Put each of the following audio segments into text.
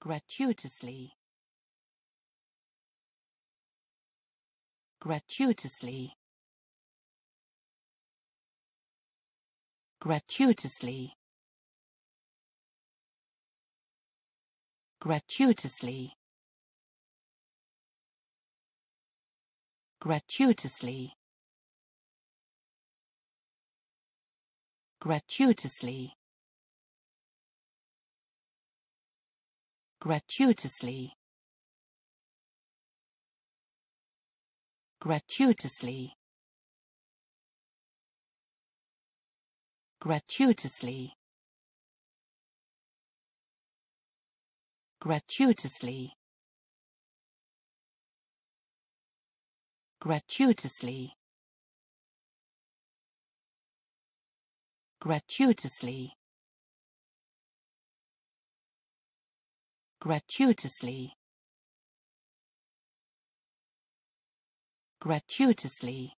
gratuitously gratuitously gratuitously gratuitously gratuitously gratuitously gratuitously gratuitously gratuitously gratuitously gratuitously gratuitously gratuitously gratuitously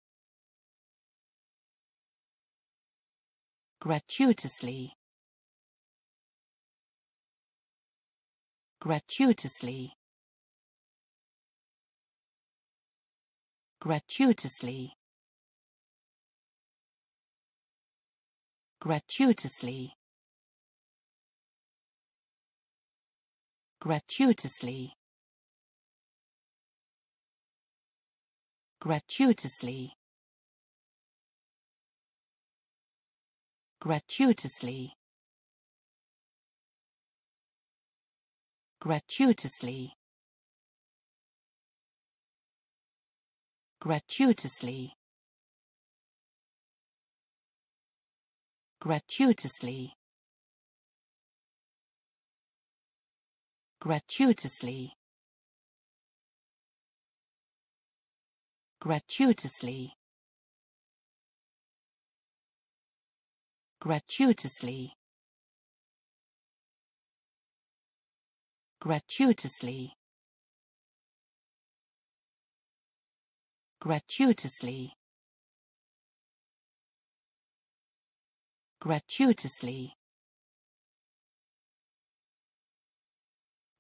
gratuitously gratuitously gratuitously gratuitously gratuitously gratuitously gratuitously gratuitously gratuitously gratuitously gratuitously gratuitously gratuitously gratuitously gratuitously gratuitously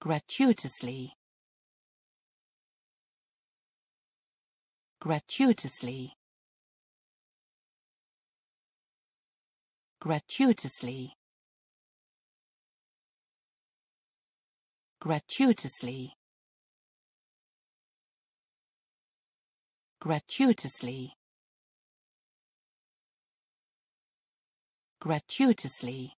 gratuitously gratuitously gratuitously gratuitously gratuitously gratuitously